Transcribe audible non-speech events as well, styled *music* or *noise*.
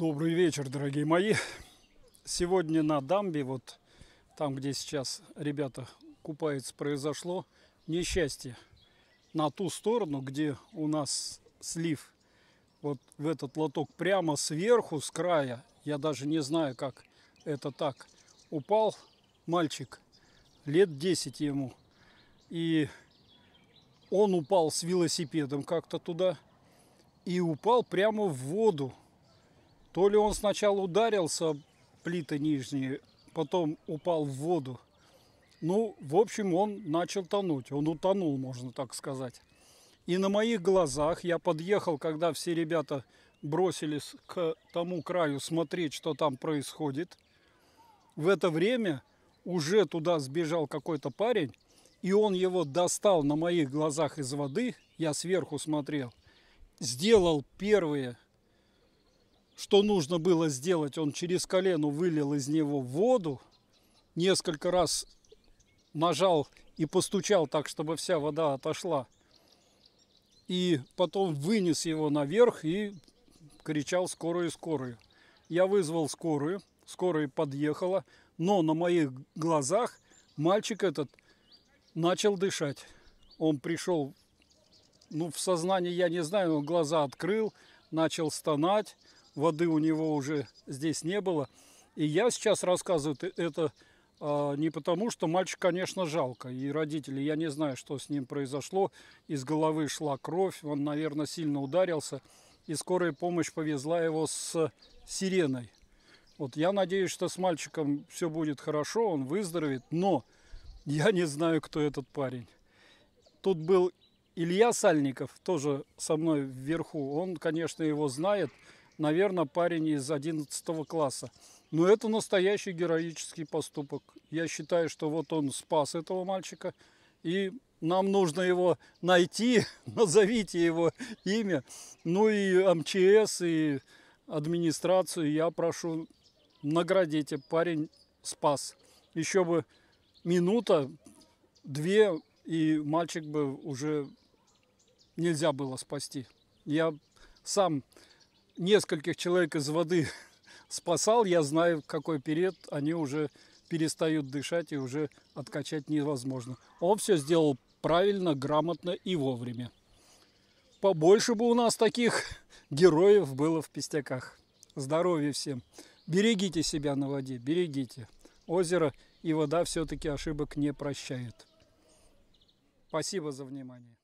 Добрый вечер, дорогие мои. Сегодня на дамбе, вот там, где сейчас ребята купаются, произошло несчастье. На ту сторону, где у нас слив, вот в этот лоток прямо сверху, с края, я даже не знаю, как это так, упал мальчик, лет 10 ему. И он упал с велосипедом как-то туда и упал прямо в воду. То ли он сначала ударился плиты нижние, потом упал в воду. Ну, в общем, он начал тонуть. Он утонул, можно так сказать. И на моих глазах я подъехал, когда все ребята бросились к тому краю смотреть, что там происходит. В это время уже туда сбежал какой-то парень, и он его достал на моих глазах из воды, я сверху смотрел, сделал первые что нужно было сделать, он через колено вылил из него воду, несколько раз нажал и постучал так, чтобы вся вода отошла. И потом вынес его наверх и кричал «скорую, скорую». Я вызвал скорую, скорая подъехала, но на моих глазах мальчик этот начал дышать. Он пришел, ну, в сознание я не знаю, он глаза открыл, начал стонать, воды у него уже здесь не было. И я сейчас рассказываю это а, не потому, что мальчик, конечно, жалко. И родители, я не знаю, что с ним произошло. Из головы шла кровь, он, наверное, сильно ударился. И скорая помощь повезла его с сиреной. Вот я надеюсь, что с мальчиком все будет хорошо, он выздоровеет. Но я не знаю, кто этот парень. Тут был Илья Сальников, тоже со мной вверху. Он, конечно, его знает наверное, парень из 11 класса. Но это настоящий героический поступок. Я считаю, что вот он спас этого мальчика, и нам нужно его найти, *laughs* назовите его имя. Ну и МЧС, и администрацию я прошу, наградите, парень спас. Еще бы минута, две, и мальчик бы уже нельзя было спасти. Я сам нескольких человек из воды *laughs* спасал, я знаю, в какой период они уже перестают дышать и уже откачать невозможно. Он все сделал правильно, грамотно и вовремя. Побольше бы у нас таких *laughs* героев было в пестяках. Здоровья всем! Берегите себя на воде, берегите. Озеро и вода все-таки ошибок не прощают. Спасибо за внимание.